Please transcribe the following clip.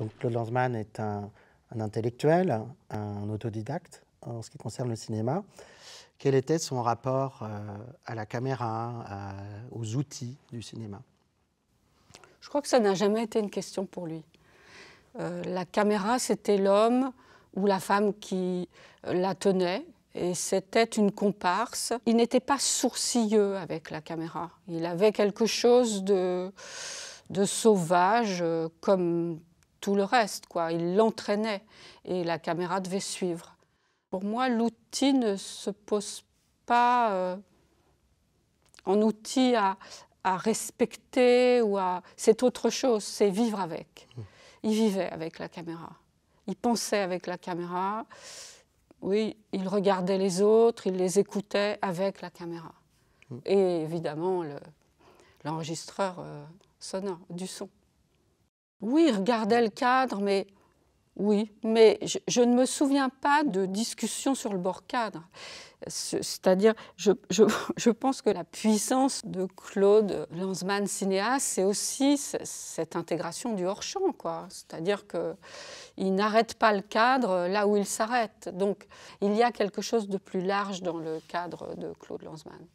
Donc Claude Lanzmann est un, intellectuel, un autodidacte en ce qui concerne le cinéma. Quel était son rapport euh, à la caméra, aux outils du cinéma Je crois que ça n'a jamais été une question pour lui. Euh, la caméra, c'était l'homme ou la femme qui euh, la tenait, et c'était une comparse. Il n'était pas sourcilleux avec la caméra. Il avait quelque chose de, de sauvage, comme tout le reste, quoi. Il l'entraînait et la caméra devait suivre. Pour moi, l'outil ne se pose pas euh, en outil à, respecter ou à. C'est autre chose, c'est vivre avec. Il vivait avec la caméra. Il pensait avec la caméra. Oui, il regardait les autres, il les écoutait avec la caméra. Mm. Et évidemment, l'enregistreur le, euh, sonore, du son. Oui, il regardait le cadre, mais oui, mais je, ne me souviens pas de discussion sur le bord cadre. C'est-à-dire, je, pense que la puissance de Claude Lanzmann, cinéaste, c'est aussi cette intégration du hors-champ. C'est-à-dire qu'il n'arrête pas le cadre là où il s'arrête. Donc, il y a quelque chose de plus large dans le cadre de Claude Lanzmann.